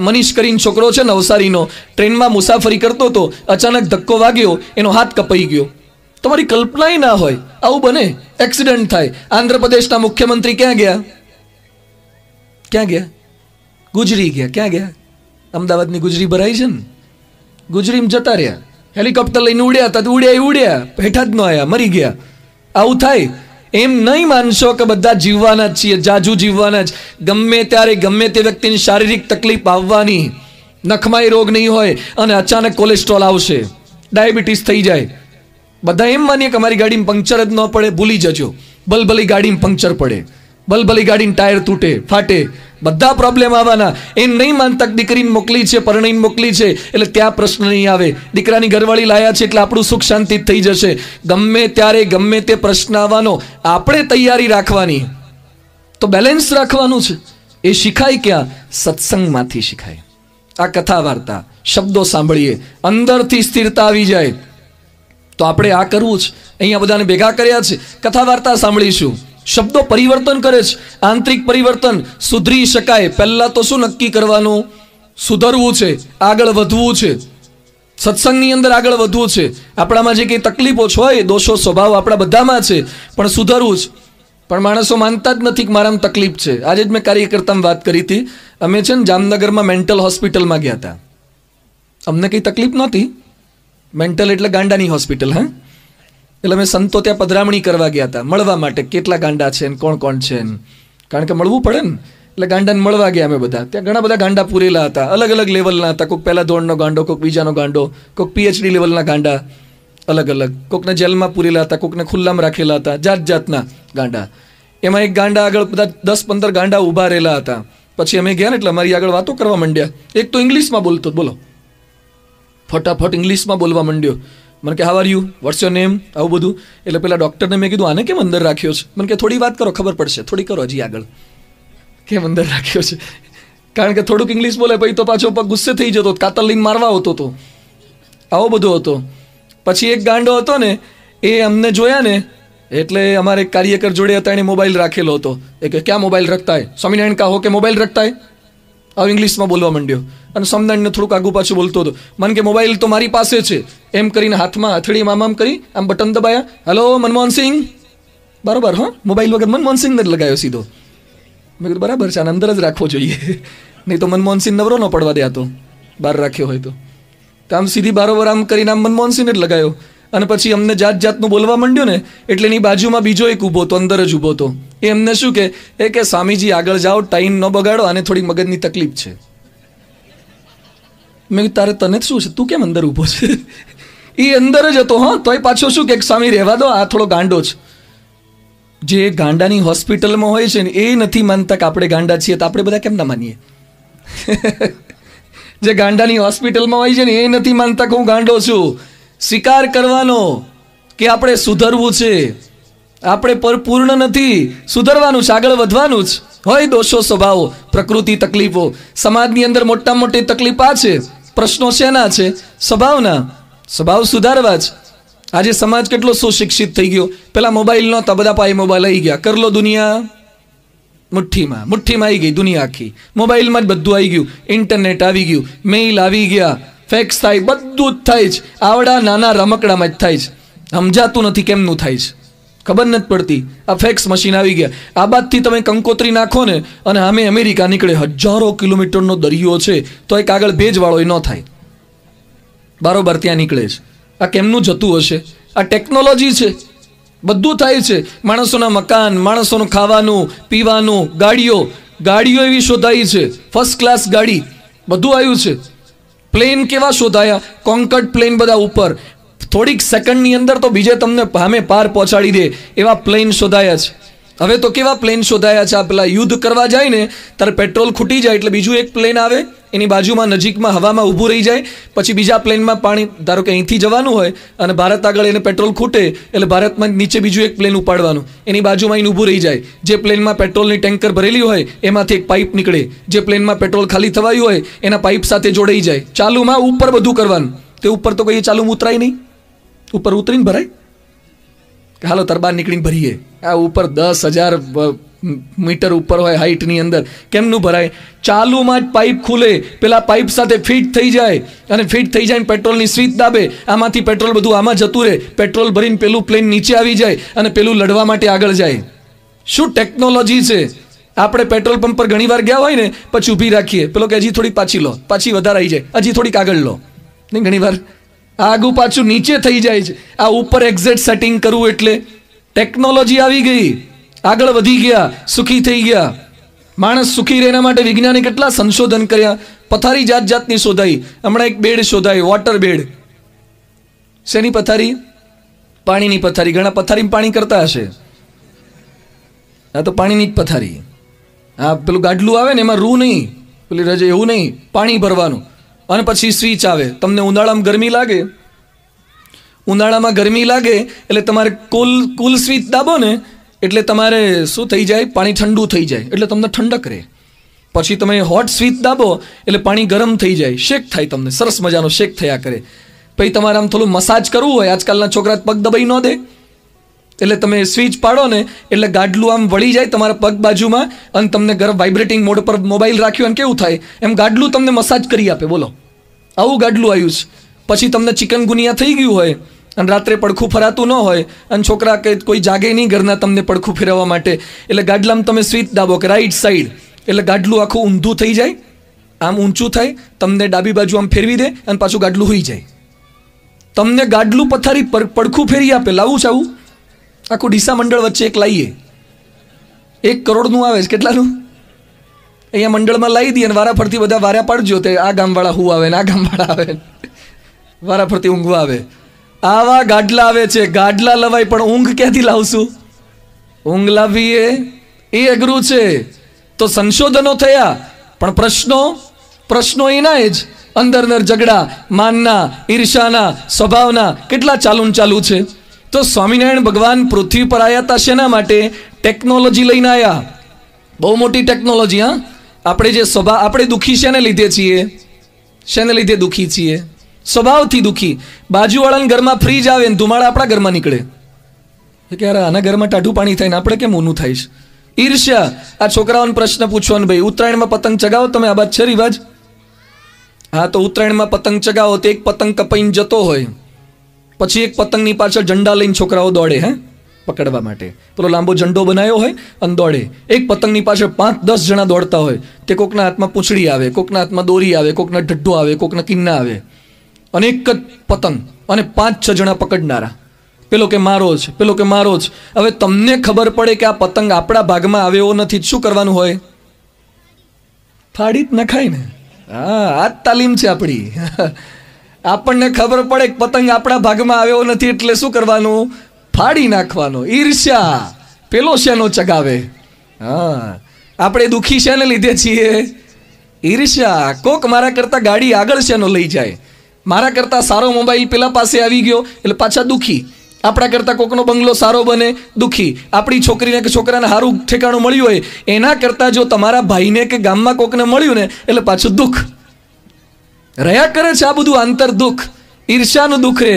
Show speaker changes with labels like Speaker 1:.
Speaker 1: મનીષ કરીને છોકરો છે નવસારીનો ટ્રેનમાં મુસાફરી કરતો હતો અચાનક ધક્કો વાગ્યો એનો હાથ કપાઈ ગયો તમારી કલ્પનાય ના હોય આવું બને એક્સિડન્ટ થાય આંધ્રપ્રદેશના મુખ્યમંત્રી ક્યાં ગયા ક્યાં ગયા ગુજરી ગયા ક્યાં ગયા અમદાવાદની ગુજરી ભરાઈ છે ને ગુજરીમાં જતા રહ્યા હેલિકોપ્ટર લઈને ઉડ્યા હતા ઉડ્યા ઉડ્યા બેઠા જ ન આવ્યા મરી ગયા આવું થાય એમ નહીં માનશો કે બધા જીવવાના જ છીએ જાજુ જીવવાના જ ગમે ત્યારે ગમે તે વ્યક્તિને શારીરિક તકલીફ આવવાની નખમાઈ રોગ નહીં હોય અને અચાનક કોલેસ્ટ્રોલ આવશે ડાયાબિટીસ થઈ જાય બધા એમ માનીએ કે અમારી ગાડીમાં પંક્ચર જ ન પડે ભૂલી જજો ભલભલી ગાડીમાં પંક્ચર પડે ભલભલી ગાડીનું ટાયર તૂટે ફાટે બધા પ્રોબ્લેમ આવવાના એમ નહીં માનતા દીકરીને મોકલી છે પરણીને મોકલી છે એટલે ત્યાં પ્રશ્ન નહીં આવે દીકરાની ઘરવાળી લાયા છે એટલે આપણું સુખ શાંતિ થઈ જશે ગમે ત્યારે ગમે તે પ્રશ્ન આવવાનો આપણે તૈયારી રાખવાની તો બેલેન્સ રાખવાનું છે એ શીખાય ક્યાં સત્સંગમાંથી શીખાય આ કથા વાર્તા શબ્દો સાંભળીએ અંદરથી સ્થિરતા આવી જાય તો આપણે આ કરવું જ અહીંયા બધાને ભેગા કર્યા છે કથા વાર્તા સાંભળીશું શબ્દો પરિવર્તન કરે છે આંતરિક પરિવર્તન સુધરી શકાય પહેલાં તો શું નક્કી કરવાનું સુધરવું છે આગળ વધવું છે સત્સંગની અંદર આગળ વધવું છે આપણામાં જે કંઈ તકલીફો છો હોય દોષો સ્વભાવ આપણા બધામાં છે પણ સુધરવું જ પણ માણસો માનતા જ નથી કે મારામાં તકલીફ છે આજે જ મેં કાર્યકર્તામાં વાત કરી હતી અમે છે ને જામનગરમાં મેન્ટલ હોસ્પિટલમાં ગયા હતા અમને કંઈ તકલીફ નહોતી મેન્ટલ એટલે ગાંડાની હોસ્પિટલ હા એટલે અમે સંતો ત્યાં પધરામણી કરવા ગયા હતા મળવા માટે કેટલા ગાંડા છે ને કોણ કોણ છે કારણ કે મળવું પડે ને એટલે ગાંડાને મળવા ગયા અમે બધા ત્યાં ઘણા બધા ગાંડા પૂરેલા હતા અલગ અલગ લેવલના હતા કોઈક પહેલા ધોરણનો ગાંડો કોઈક બીજાનો ગાંડો કોઈક પીએચડી લેવલના ગાંડા અલગ અલગ કોઈકને જેલમાં પૂરેલા હતા કોઈકને ખુલ્લામાં રાખેલા હતા જાત જાતના ગાંડા એમાં એક ગાંડા આગળ બધા દસ પંદર ગાંડા ઊભા રહેલા હતા પછી અમે ગયા ને એટલે અમારી આગળ વાતો કરવા માંડ્યા એક તો ઇંગ્લિશમાં બોલતો બોલો ફટાફટ ઇંગ્લિશમાં બોલવા માંડ્યો મને કે how are you what's your name આવું બધું એટલે પેલા ડૉક્ટરને મેં કીધું આને કેમ અંદર રાખ્યો છે મને કે થોડી વાત કરો ખબર પડશે થોડી કરો હજી આગળ કેમ અંદર રાખ્યો છે કારણ કે થોડુંક ઇંગ્લિશ બોલે ભાઈ તો પાછો ગુસ્સે થઈ જતો કાતર લઈને મારવા આવતો તો આવો બધો હતો પછી એક ગાંડો હતો ને એ અમને જોયા ને એટલે અમારે કાર્યકર જોડે હતા એણે મોબાઈલ રાખેલો હતો એ કે ક્યાં મોબાઈલ રખતા હે સ્વામિનારાયણ કહો કે મોબાઈલ રખતા હોય આવું ઇંગ્લિશમાં બોલવા માંડ્યો અને સમદાનને થોડુંક આગુ પાછું બોલતો હતો મને કે મોબાઈલ તો મારી પાસે છે એમ કરીને હાથમાં હથેળી મામામ કરી આમ બટન દબાયા હલો મનમોહન મનમોહનસિંહ બરાબર હા મોબાઈલ વગર મનમોહનસિંહને જ લગાવ્યો સીધો મેં કીધું બરાબર છે આને અંદર જ રાખવો જોઈએ નહીં તો મનમોહન મનમોહનસિંહ નવરો ન પડવા દે તો બહાર રાખ્યો હોય તો આમ સીધી બારોબર આમ કરીને આમ મનમોહનસિંહને જ લગાવ્યો અને પછી અમને જાત જાતનું બોલવા માંડ્યો ને એટલે એની બાજુમાં બીજો એક ઊભો હતો અંદર જ ઊભો હતો એ એમને શું કે એ કે સ્વામીજી આગળ જાઓ ટાઈમ ન બગાડો અને થોડી મગજની તકલીફ છે મેં કીધું તારે તને જ શું છે તું કેમ અંદર ઊભો છે એ અંદર જ હતો હા તોય પાછો શું કે સ્વામી રહેવા દો આ થોડો ગાંડો છે જે ગાંડાની હોસ્પિટલમાં હોય છે ને એ નથી માનતા કે આપણે ગાંડા છીએ તો આપણે બધા કેમ ના માનીએ જે ગાંડાની હોસ્પિટલમાં હોય છે ને એ નથી માનતા કે હું ગાંડો છું સ્વીકાર કરવાનો કે આપણે સુધરવું છે આપણે પરપૂર્ણ નથી સુધરવાનું છે આગળ વધવાનું જ હોય દોષો સ્વભાવો પ્રકૃતિ તકલીફો સમાજની અંદર મોટા મોટી તકલીફ આ છે પ્રશ્નો શેના છે સ્વભાવના સ્વભાવ સુધારવા જ આજે સમાજ કેટલો સુશિક્ષિત થઈ ગયો પેલા મોબાઈલ નહોતા બધા પાસે મોબાઈલ આવી ગયા કરલો દુનિયા મુઠ્ઠીમાં મુઠ્ઠીમાં આવી ગઈ દુનિયા આખી મોબાઈલમાં જ બધું આવી ગયું ઇન્ટરનેટ આવી ગયું મેઇલ આવી ગયા ફેક્સ થાય બધું જ થાય છે આવડા નાના રમકડામાં જ થાય છે સમજાતું નથી કેમનું થાય છે ખબર નથી પડતી આ ફેક્સ મશીન આવી ગયા આ બાદથી તમે કંકોત્રી નાખો ને અને અમે અમેરિકા નીકળે હજારો કિલોમીટરનો દરિયો છે તો એક આગળ ભેજવાળો એ ન થાય બરોબર ત્યાં નીકળે છે આ કેમનું જતું હશે આ ટેકનોલોજી છે બધું થાય છે માણસોના મકાન માણસોનું ખાવાનું પીવાનું ગાડીઓ ગાડીઓ એવી શોધાઈ છે ફર્સ્ટ ક્લાસ ગાડી બધું આવ્યું છે પ્લેન કેવા શોધાયા કોન્કર્ડ પ્લેન બધા ઉપર થોડીક સેકન્ડની અંદર તો બીજે તમને સામે પાર પહોંચાડી દે એવા પ્લેન શોધાયા છે હવે તો કેવા પ્લેન શોધાયા છે આ પેલા યુદ્ધ કરવા જાય ને ત્યારે પેટ્રોલ ખૂટી જાય એટલે બીજું એક પ્લેન આવે એની બાજુમાં નજીકમાં હવામાં ઊભું રહી જાય પછી બીજા પ્લેનમાં પાણી ધારો કે અહીંથી જવાનું હોય અને ભારત આગળ એને પેટ્રોલ ખૂટે એટલે ભારતમાં નીચે બીજું એક પ્લેન ઉપાડવાનું એની બાજુમાં એને ઊભું રહી જાય જે પ્લેનમાં પેટ્રોલની ટેન્કર ભરેલી હોય એમાંથી એક પાઇપ નીકળે જે પ્લેનમાં પેટ્રોલ ખાલી થવાયું હોય એના પાઇપ સાથે જોડાઈ જાય ચાલુમાં ઉપર બધું કરવાનું તે ઉપર તો કહીએ ચાલુ ઉતરાય નહીં ઉપર ઉતરીને ભરાય કે હાલો તરબાર નીકળીને ભરીએ આ ઉપર દસ હજાર મીટર ઉપર હોય હાઇટની અંદર કેમનું ભરાય ચાલુમાં જ પાઇપ ખુલે પેલા પાઇપ સાથે ફિટ થઈ જાય અને ફિટ થઈ જાય પેટ્રોલની સ્વીચ દાબે આમાંથી પેટ્રોલ બધું આમાં જતું રહે પેટ્રોલ ભરીને પેલું પ્લેન નીચે આવી જાય અને પેલું લડવા માટે આગળ જાય શું ટેકનોલોજી છે આપણે પેટ્રોલ પંપ પર ઘણીવાર ગયા હોય ને પછી ઊભી રાખીએ પેલો કે હજી થોડી પાછી લો પાછી વધારે આવી જાય હજી થોડીક આગળ લો નહીં ઘણીવાર આગું પાછું નીચે થઈ જાય છે આ ઉપર એક્ઝેક્ટ સેટિંગ કરવું એટલે ટેકનોલોજી આવી ગઈ આગળ વધી ગયા સુખી થઈ ગયા માણસ સુખી રહેવા માટે વિજ્ઞાને કેટલા સંશોધન કર્યા પથારી જાત જાતની શોધાઈ હમણાં એક બેડ શોધાય વોટર બેડ શેની પથારી પાણીની પથારી ઘણા પથારીમાં પાણી કરતા હશે આ તો પાણીની જ પથારી આ પેલું ગાડલું આવે ને એમાં રૂ નહીં પેલી રજા એવું નહીં પાણી ભરવાનું અને પછી સ્વિચ આવે તમને ઉનાળામાં ગરમી લાગે ઉનાળામાં ગરમી લાગે એટલે તમારે કુલ કુલ સ્વિચ દાબો ને એટલે તમારે શું થઈ જાય પાણી ઠંડુ થઈ જાય એટલે તમને ઠંડક રહે પછી તમે હોટ સ્વિચ દાબો એટલે પાણી ગરમ થઈ જાય શેક થાય તમને સરસ મજાનો શેક થયા કરે પછી તમારે આમ થોડું મસાજ કરવું હોય આજકાલના છોકરા પગ દબાઈ ન દે એટલે તમે સ્વિચ પાડો ને એટલે ગાડલું આમ વળી જાય તમારા પગ બાજુમાં અને તમને ગરમ વાઇબ્રેટિંગ મોડ પર મોબાઈલ રાખ્યો અને કેવું થાય એમ ગાડલું તમને મસાજ કરી આપે બોલો આવું ગાડલું આવ્યું છે પછી તમને ચિકન ગુનિયા થઈ ગયું હોય અને રાત્રે પડખું ફરાતું ન હોય અને છોકરા કે કોઈ જાગે નહીં ઘરના તમને પડખું ફેરવવા માટે એટલે ગાડલામાં તમે સ્વીચ દાબો કે રાઈટ સાઈડ એટલે ગાડલું આખું ઊંધું થઈ જાય આમ ઊંચું થાય તમને ડાબી બાજુ આમ ફેરવી દે અને પાછું ગાડલું હોઈ જાય તમને ગાડલું પથારી પડખું ફેરી આપે લાવું છે આવું આખું ડીસા મંડળ વચ્ચે એક લાવીએ એક કરોડનું આવે છે કેટલાનું અહીંયા મંડળમાં લાવી દઈએ અને વારા ફરતી બધા વારા પાડજો તે આ ગામવાળા હું આવે ને આ ગામવાળા આવે વારા ફરતી ઊંઘવા આવે આવા ગાડલા આવે છે ગાડલા લવાય પણ ઊંઘ ક્યાંથી લાવશું ઊંઘ લાવીએ એ એ અઘરું છે તો સંશોધનો થયા પણ પ્રશ્નો પ્રશ્નો એના એ જ અંદર અંદર ઝઘડા માનના ઈર્ષાના સ્વભાવના કેટલા ચાલુ ચાલુ છે તો સ્વામિનારાયણ ભગવાન પૃથ્વી પર આવ્યા હતા શેના માટે ટેકનોલોજી લઈને આવ્યા બહુ મોટી ટેકનોલોજી હા આપણે જે સ્વભાવ આપણે દુઃખી શેને લીધે છીએ શેને લીધે દુઃખી છીએ સ્વભાવથી દુઃખી બાજુવાળાને ઘરમાં ફ્રીજ આવે ને ધુમાડા આપણા ઘરમાં નીકળે કે યાર આના ઘરમાં ટાઢું પાણી થાય ને આપણે કેમ ઊનું થાય છે ઈર્ષ્યા આ છોકરાઓને પ્રશ્ન પૂછવાનો ભાઈ ઉત્તરાયણમાં પતંગ ચગાવો તમે આ વાત છે રિવાજ હા તો ઉત્તરાયણમાં પતંગ ચગાવો તો એક પતંગ કપાઈને જતો હોય પછી એક પતંગની પાછળ ઝંડા લઈને છોકરાઓ દોડે હે પકડવા માટે પેલો લાંબો ઝંડો બનાવ્યો હોય અને દોડે એક પતંગની પાછળ પાંચ દસ જણા દોડતા હોય તે કોકના હાથમાં પૂંછડી આવે કોકના હાથમાં દોરી આવે કોકના ઢઢ્ઢો આવે કોકના કિન્ના આવે અને એક જ પતંગ અને પાંચ છ જણા પકડનારા પેલો કે મારો જ પેલો કે મારો જ હવે તમને ખબર પડે કે આ પતંગ આપણા ભાગમાં આવ્યો નથી શું કરવાનું હોય ફાડી જ નખાય ને હા આ જ તાલીમ છે આપણી આપણને ખબર પડે કે પતંગ આપણા ભાગમાં આવ્યો નથી એટલે શું કરવાનું ફાડી નાખવાનો ઈર્ષ્યા પેલો શેનો ચગાવે હા આપણે દુઃખી શેને લીધે છીએ ઈર્ષ્યા કોક મારા કરતા ગાડી આગળ શેનો લઈ જાય મારા કરતાં સારો મોબાઈલ પેલા પાસે આવી ગયો એટલે પાછા દુઃખી આપણા કરતાં કોકનો બંગલો સારો બને દુઃખી આપણી છોકરીને કે છોકરાને સારું ઠેકાણું મળ્યું હોય એના કરતાં જો તમારા ભાઈને કે ગામમાં કોકને મળ્યું ને એટલે પાછું દુઃખ રહ્યા કરે છે આ બધું આંતર દુઃખ ઈર્ષ્યાનું દુઃખ રહે